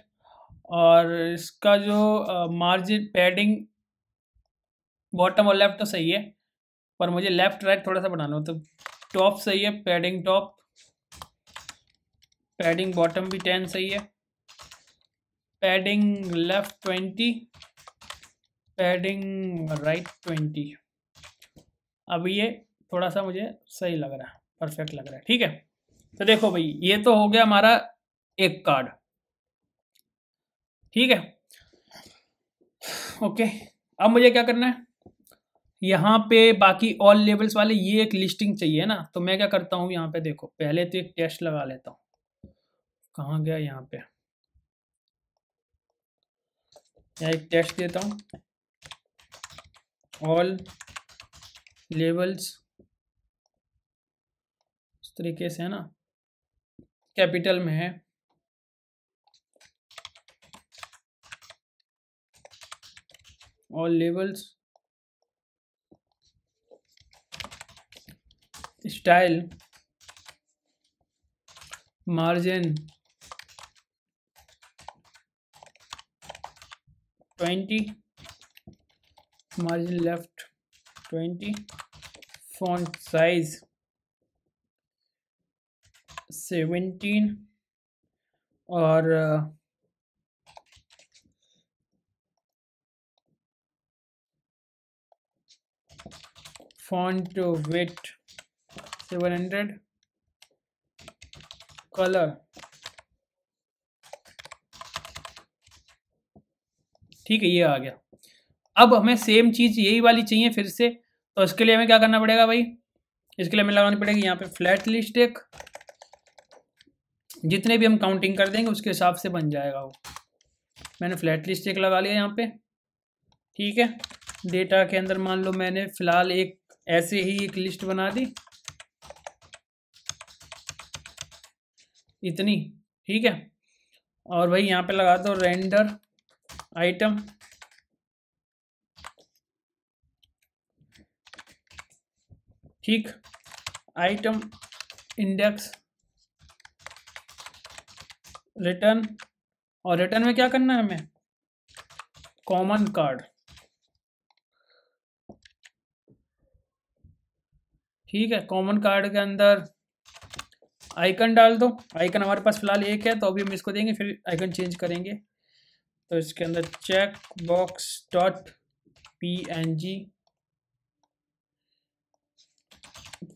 और इसका जो मार्जिन पैडिंग बॉटम और लेफ्ट तो सही है पर मुझे लेफ्ट राइट थोड़ा सा बनाना हो तो टॉप सही है पैडिंग टॉप पैडिंग बॉटम भी टेन सही है padding left twenty padding right twenty अब ये थोड़ा सा मुझे सही लग रहा है परफेक्ट लग रहा है ठीक है तो देखो भाई ये तो हो गया हमारा एक कार्ड ठीक है ओके अब मुझे क्या करना है यहाँ पे बाकी ऑल लेवल्स वाले ये एक लिस्टिंग चाहिए ना तो मैं क्या करता हूँ यहाँ पे देखो पहले तो एक टेस्ट लगा लेता हूँ कहाँ गया यहाँ पे यहाँ एक टेस्ट देता हूँ ऑल लेवल्स इस तरीके से है ना कैपिटल में है all labels style margin twenty margin left twenty font size 17 और font weight seven hundred color ठीक है ये आ गया अब हमें सेम चीज यही वाली चाहिए फिर से तो इसके लिए हमें क्या करना पड़ेगा भाई इसके लिए हमें लगानी पड़ेगी यहाँ पे फ्लैट लिस्ट एक जितने भी हम काउंटिंग कर देंगे उसके हिसाब से बन जाएगा वो मैंने फ्लैट लिस्ट एक लगा लिया यहाँ पे ठीक है डेटा के अंदर मान लो मैंने फ़िलहाल एक ऐसे ही एक लिस्ट बना दी इतनी ठीक है और भाई यहाँ पे लगा दो रेंडर आइटम ठीक आइटम इंडेक्स रिटर्न और रिटर्न में क्या करना है हमें कॉमन कार्ड ठीक है कॉमन कार्ड के अंदर आइकन डाल दो आइकन हमारे पास फिलहाल एक है तो अभी हम इसको देंगे फिर आइकन चेंज करेंगे तो इसके अंदर check box dot P N G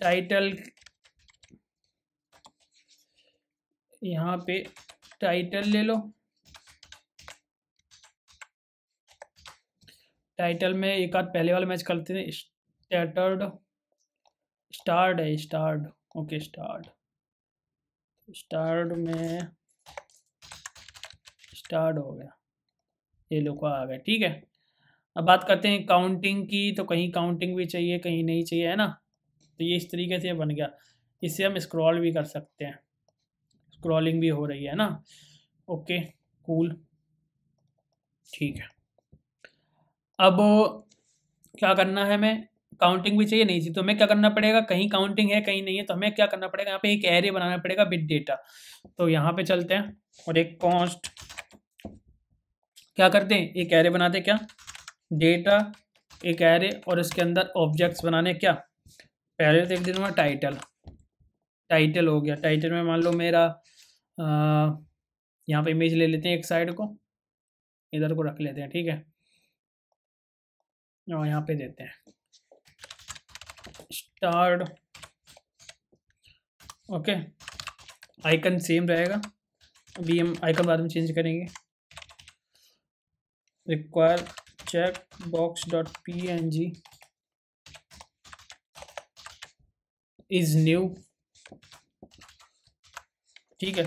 title यहाँ पे टाइटल ले लो टाइटल में एक आध पहले वाला मैच करते थे स्टार्ट स्टार्ड है ओके स्टार्ट स्टार्ट में स्टार्ट हो गया ये लोग आ गया ठीक है अब बात करते हैं काउंटिंग की तो कहीं काउंटिंग भी चाहिए कहीं नहीं चाहिए है ना तो ये इस तरीके से बन गया इससे हम स्क्रॉल भी कर सकते हैं स्क्रॉलिंग भी हो रही है ना ओके कूल ठीक है अब क्या करना है मैं काउंटिंग भी चाहिए नहीं चाहिए तो हमें क्या करना पड़ेगा कहीं काउंटिंग है कहीं नहीं है तो हमें क्या करना पड़ेगा यहाँ पे एक एरे बनाना पड़ेगा विद डेटा तो यहाँ पे चलते हैं और एक कॉस्ट क्या करते हैं एक एरे बनाते क्या डेटा एक एरे और इसके अंदर ऑब्जेक्ट्स बनाने क्या पहले तो एक दिन में टाइटल टाइटल हो गया टाइटल में मान लो मेरा यहाँ पे इमेज ले लेते हैं एक साइड को इधर को रख लेते हैं ठीक है और यहाँ पे देते हैं स्टार्ड ओके आइकन सेम रहेगा अभी हम आइकन बाद में चेंज करेंगे require check box dot P N G is new ठीक है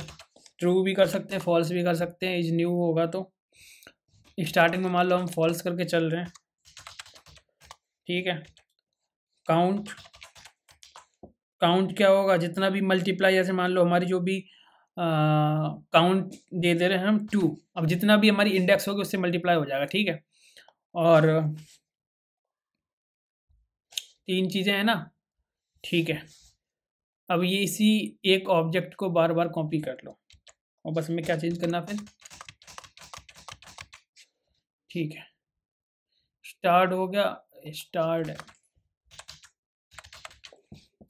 ट्रू भी कर सकते हैं फॉल्स भी कर सकते हैं इज न्यू होगा तो स्टार्टिंग में मान लो हम फॉल्स करके चल रहे हैं ठीक है काउंट काउंट क्या होगा जितना भी मल्टीप्लाई जैसे मान लो हमारी जो भी काउंट दे दे रहे हैं हम टू अब जितना भी हमारी इंडेक्स होगी उससे मल्टीप्लाई हो जाएगा ठीक है और तीन चीज़ें हैं ना ठीक है अब ये इसी एक ऑब्जेक्ट को बार बार कॉपी कर लो और बस हमें क्या चेंज करना फिर ठीक है स्टार्ट हो गया स्टार्ट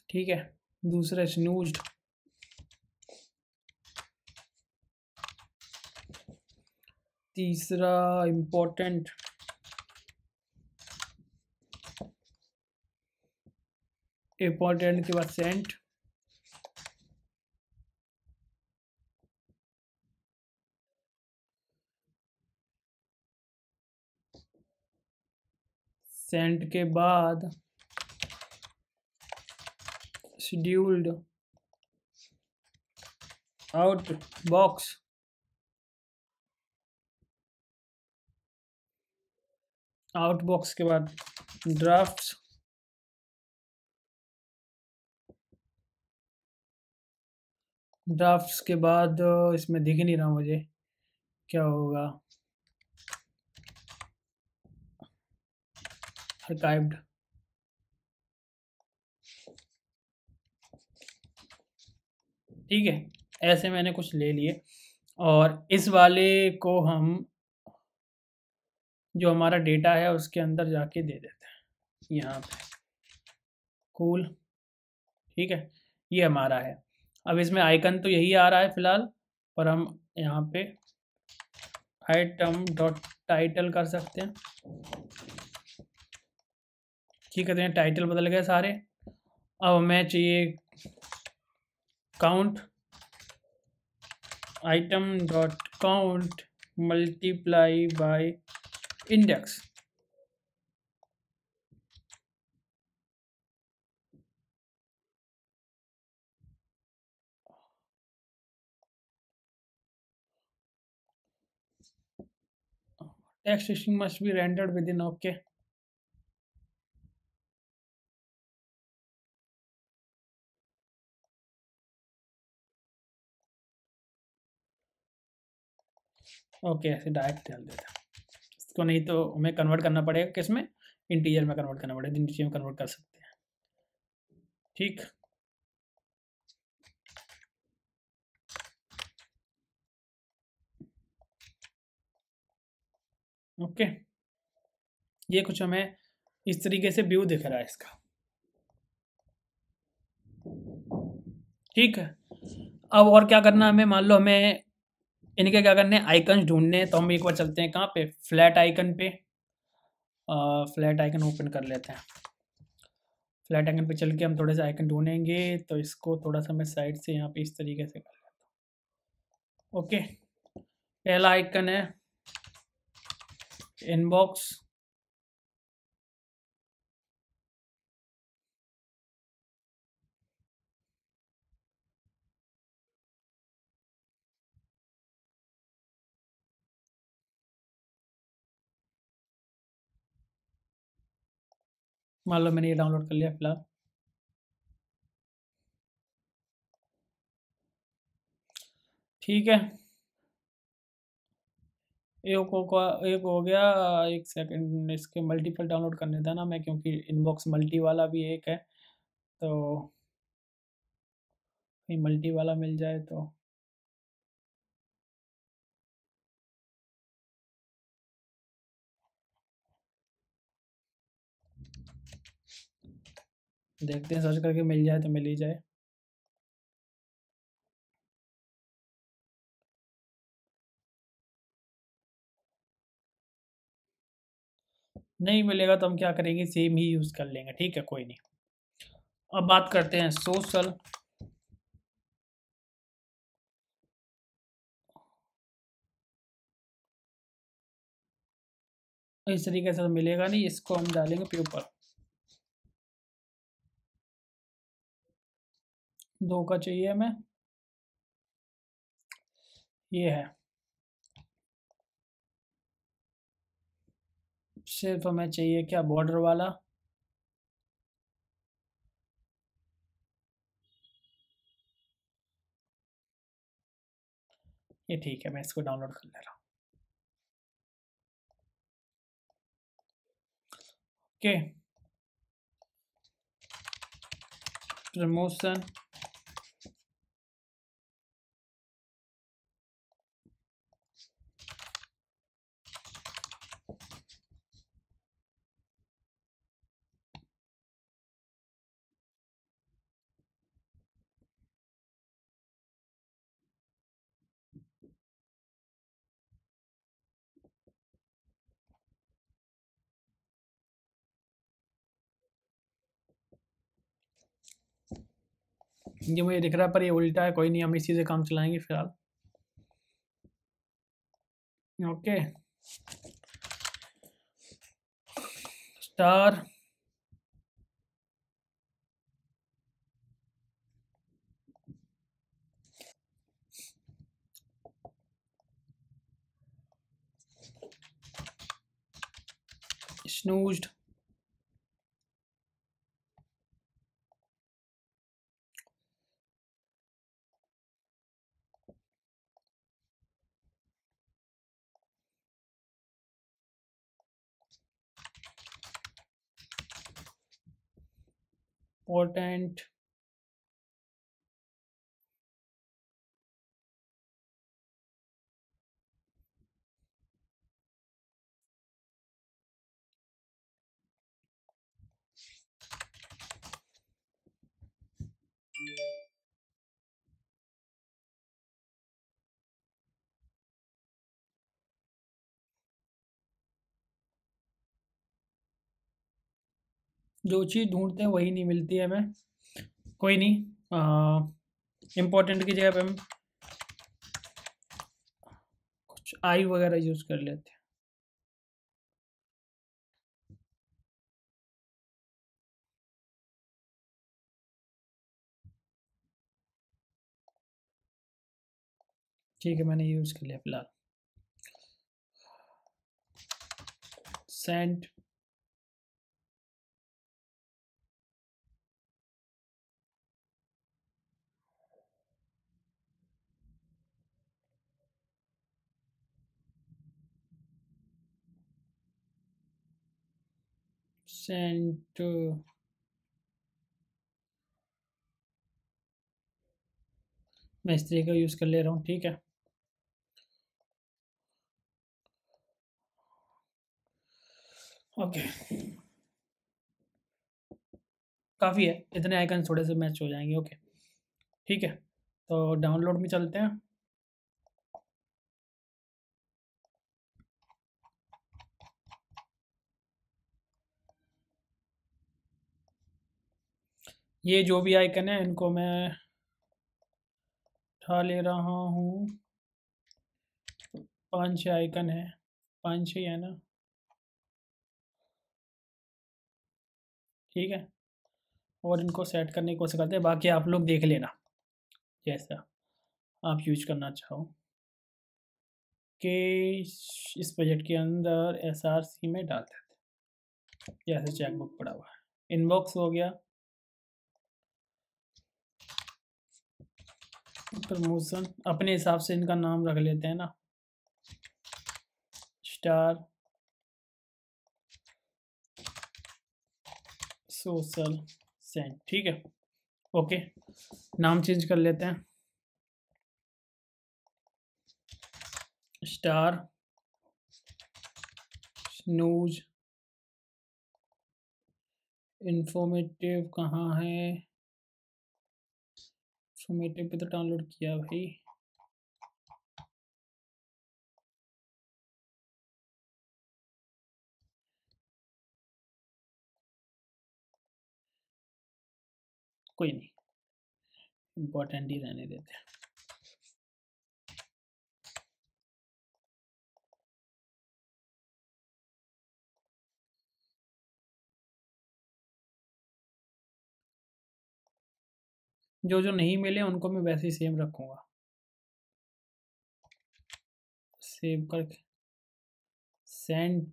ठीक है दूसरा स्नूज तीसरा इंपॉर्टेंट इंपॉर्टेंट के बाद सेंट सेंट के बाद scheduled out box out box के बाद ड्राफ्ट ड्राफ्ट के बाद uh, इसमें दिख नहीं रहा मुझे क्या होगा archived ठीक है ऐसे मैंने कुछ ले लिए और इस वाले को हम जो हमारा डेटा है उसके अंदर जाके दे देते हैं यहाँ पे कूल ठीक है ये हमारा है अब इसमें आइकन तो यही आ रहा है फिलहाल पर हम यहाँ पे आइटम डॉट टाइटल कर सकते हैं ठीक है तो टाइटल बदल गए सारे अब हमें चाहिए count item dot count multiply by index text string must be rendered within okay okay ऐसे डायरेक्ट डाल देता इसको नहीं तो हमें कन्वर्ट करना पड़ेगा किस में इंटीजर में कन्वर्ट करना पड़ेगा इंटीजर में कन्वर्ट कर सकते हैं ठीक ओके ये कुछ हमें इस तरीके से व्यू दिख रहा है इसका ठीक है अब और क्या करना हमें मान लो हमें इनके क्या करने आइकन ढूंढने तो हम एक बार चलते हैं कहाँ पे फ्लैट आइकन पे फ्लैट आइकन ओपन कर लेते हैं फ्लैट आइकन पे चल के हम थोड़े से आइकन ढूंढेंगे तो इसको थोड़ा सा मैं साइड से यहाँ पे इस तरीके से कर लेता हूँ ओके पहला आइकन है इनबॉक्स मान लो मैंने ये डाउनलोड कर लिया फिलहाल ठीक है एक हो एक हो गया एक सेकंड इसके मल्टीपल डाउनलोड करने था ना मैं क्योंकि इनबॉक्स मल्टी वाला भी एक है तो मल्टी वाला मिल जाए तो देखते हैं सर्च करके मिल जाए तो मिल ही जाए नहीं मिलेगा तो हम क्या करेंगे सेम ही यूज़ कर लेंगे ठीक है कोई नहीं अब बात करते हैं सोशल इस तरीके से तो मिलेगा नहीं इसको हम डालेंगे पेपर दो का चाहिए हमें ये है सिर्फ हमें चाहिए क्या बॉर्डर वाला ये ठीक है मैं इसको डाउनलोड कर ले रहा हूं ओके प्रमोशन ये मुझे दिख रहा है पर ये उल्टा है कोई नहीं हम इसी से काम चलाएंगे फिलहाल ओके स्टार snoozed important जो चीज़ ढूंढते हैं वही नहीं मिलती है हमें कोई नहीं इम्पोर्टेंट की जगह पे हम कुछ आई वगैरह यूज़ कर लेते हैं ठीक है मैंने यूज़ कर लिया फिलहाल सेंट to मैं इस तरीके का यूज़ कर ले रहा हूँ ठीक है ओके काफ़ी है इतने आइकन थोड़े से मैच हो जाएंगे ओके ठीक है तो डाउनलोड में चलते हैं ये जो भी आइकन है इनको मैं उठा ले रहा हूँ पाँच छः आइकन है पाँच छः है ना ठीक है और इनको सेट करने की कोशिश करते हैं बाकी आप लोग देख लेना जैसा आप यूज करना चाहो कि इस बजट के अंदर एसआरसी में डाल देते जैसे चेकबुक पड़ा हुआ है इनबॉक्स हो गया प्रमोशन अपने हिसाब से इनका नाम रख लेते हैं ना स्टार सोशल सेंट ठीक है ओके नाम चेंज कर लेते हैं स्टार न्यूज इंफॉर्मेटिव कहाँ है सो मीटिंग पे तो डाउनलोड किया भाई कोई नहीं इम्पोर्टेंट ही रहने देते हैं जो जो नहीं मिले उनको मैं वैसे ही सेम रखूँगा सेव करके सेंट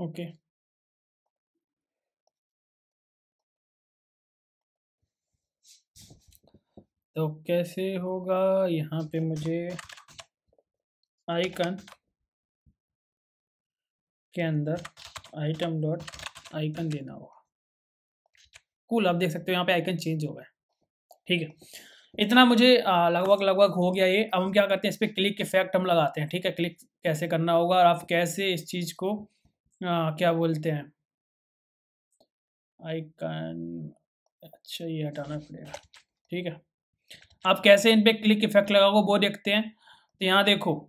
ओके okay. तो कैसे होगा यहाँ पे मुझे आइकन के अंदर आइटम डॉट आइकन देना होगा कूल आप देख सकते हो यहाँ पे आइकन चेंज हो गया ठीक है इतना मुझे लगभग लगभग हो गया ये अब हम क्या करते हैं इस पर क्लिक इफेक्ट हम लगाते हैं ठीक है क्लिक कैसे करना होगा और आप कैसे इस चीज़ को आ, क्या बोलते हैं आइकन अच्छा ये हटाना पड़ेगा ठीक है आप कैसे इन पर क्लिक इफेक्ट लगाओगे वो देखते हैं तो यहाँ देखो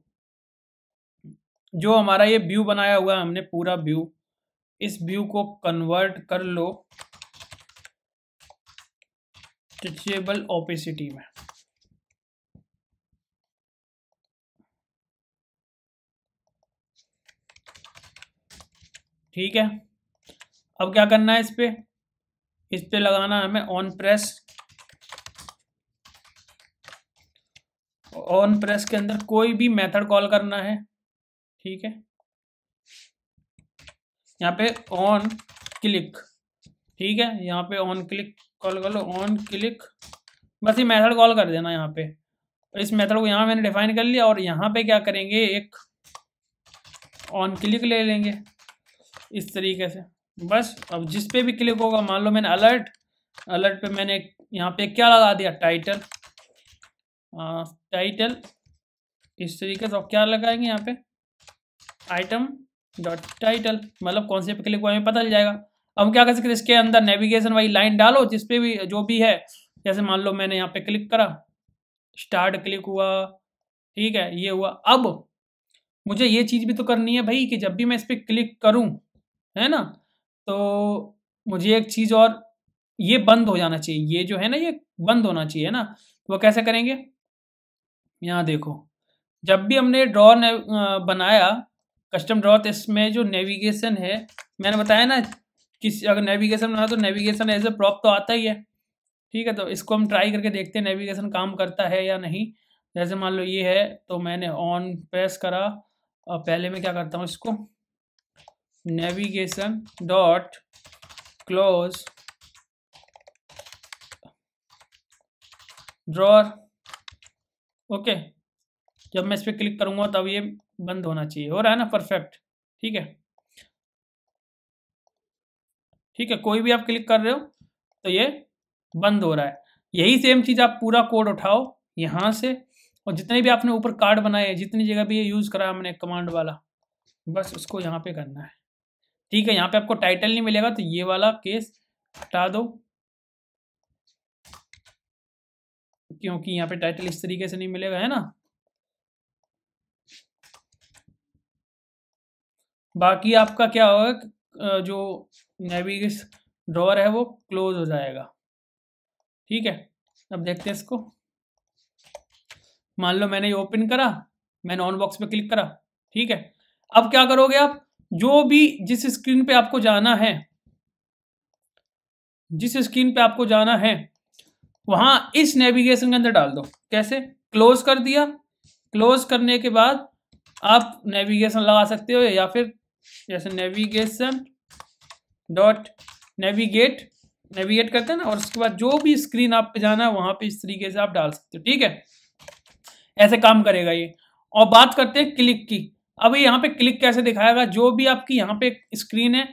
जो हमारा ये व्यू बनाया हुआ है हमने पूरा व्यू इस व्यू को कन्वर्ट कर लो टचेबल ओपेसिटी में ठीक है अब क्या करना है इस पे इस पे लगाना है हमें ऑन प्रेस ऑन प्रेस के अंदर कोई भी मेथड कॉल करना है ठीक है यहाँ पे ऑन क्लिक ठीक है यहाँ पे ऑन क्लिक कॉल कर लो ऑन क्लिक बस ये मेथड कॉल कर देना यहाँ पे इस मेथड को यहाँ मैंने डिफाइन कर लिया और यहाँ पे क्या करेंगे एक ऑन क्लिक ले लेंगे इस तरीके से बस अब जिस पे भी क्लिक होगा मान लो मैंने अलर्ट अलर्ट पे मैंने यहाँ पे क्या लगा दिया टाइटल आ, टाइटल इस तरीके से तो क्या लगाएंगे यहाँ पे आइटम डॉट टाइटल मतलब कौन से पे क्लिक हुआ हमें पता चल जाएगा अब हम क्या कर सकते हैं इसके अंदर नेविगेशन वाली लाइन डालो जिसपे भी जो भी है जैसे मान लो मैंने यहाँ पे क्लिक करा स्टार्ट क्लिक हुआ ठीक है ये हुआ अब मुझे ये चीज़ भी तो करनी है भाई कि जब भी मैं इस पर क्लिक करूँ है ना तो मुझे एक चीज़ और ये बंद हो जाना चाहिए ये जो है ना ये बंद होना चाहिए ना तो कैसे करेंगे यहाँ देखो जब भी हमने ड्रॉ बनाया कस्टम ड्रॉथ तो इसमें जो नेविगेशन है मैंने बताया ना किसी अगर नेविगेशन बना तो नेविगेशन एज ए प्रॉप तो आता ही है ठीक है तो इसको हम ट्राई करके देखते हैं नेविगेशन काम करता है या नहीं जैसे मान लो ये है तो मैंने ऑन प्रेस करा और पहले मैं क्या करता हूँ इसको navigation dot close drawer okay जब मैं इस पर क्लिक करूँगा तब ये बंद होना चाहिए हो रहा है ना परफेक्ट ठीक है ठीक है कोई भी आप क्लिक कर रहे हो तो ये बंद हो रहा है यही सेम चीज़ आप पूरा कोड उठाओ यहां से और जितने भी आपने ऊपर कार्ड बनाए हैं जितनी जगह भी ये यूज़ करा हमने कमांड वाला बस उसको यहाँ पे करना है ठीक है यहाँ पे आपको टाइटल नहीं मिलेगा तो ये वाला केस हटा दो क्योंकि यहाँ पे टाइटल इस तरीके से नहीं मिलेगा है ना बाकी आपका क्या होगा जो नेविगेस ड्रॉर है वो क्लोज हो जाएगा ठीक है अब देखते हैं इसको मान लो मैंने ये ओपन करा मैंने ऑन बॉक्स पे क्लिक करा ठीक है अब क्या करोगे आप जो भी जिस स्क्रीन पे आपको जाना है जिस स्क्रीन पे आपको जाना है वहां इस नेविगेशन के अंदर डाल दो कैसे क्लोज कर दिया क्लोज करने के बाद आप नेविगेशन लगा सकते हो या फिर जैसे नेविगेशन डॉट नेविगेट नेविगेट करते हैं ना और उसके बाद जो भी स्क्रीन आप पे जाना है वहां पे इस तरीके से आप डाल सकते हो ठीक है ऐसे काम करेगा ये और बात करते हैं क्लिक की अब यहाँ पे क्लिक कैसे दिखाएगा जो भी आपकी यहाँ पे स्क्रीन है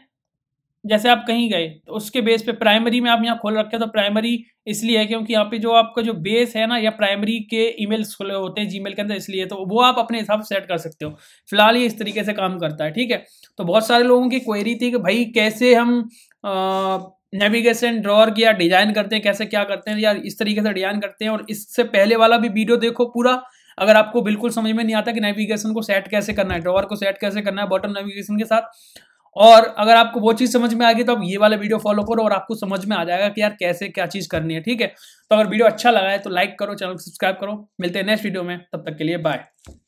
जैसे आप कहीं गए तो उसके बेस पे प्राइमरी में आप यहाँ खोल रखे तो प्राइमरी इसलिए है क्योंकि यहाँ पे जो आपका जो बेस है ना या प्राइमरी के ईमेल्स खुले होते हैं जीमेल के अंदर इसलिए तो वो आप अपने हिसाब से सेट कर सकते हो फिलहाल ये इस तरीके से काम करता है ठीक है तो बहुत सारे लोगों की क्वेरी थी कि भाई कैसे हम नेविगेशन ड्रॉर या डिजाइन करते हैं कैसे क्या करते हैं या इस तरीके से डिजाइन करते हैं और इससे पहले वाला भी वीडियो देखो पूरा अगर आपको बिल्कुल समझ में नहीं आता कि नेविगेशन को सेट कैसे करना है ड्रॉवर को सेट कैसे करना है बॉटम नेविगेशन के साथ और अगर आपको वो चीज़ समझ में आ गई तो आप ये वाले वीडियो फॉलो करो और आपको समझ में आ जाएगा कि यार कैसे क्या चीज़ करनी है ठीक है तो अगर वीडियो अच्छा लगा है तो लाइक करो चैनल को सब्सक्राइब करो मिलते हैं नेक्स्ट वीडियो में तब तक के लिए बाय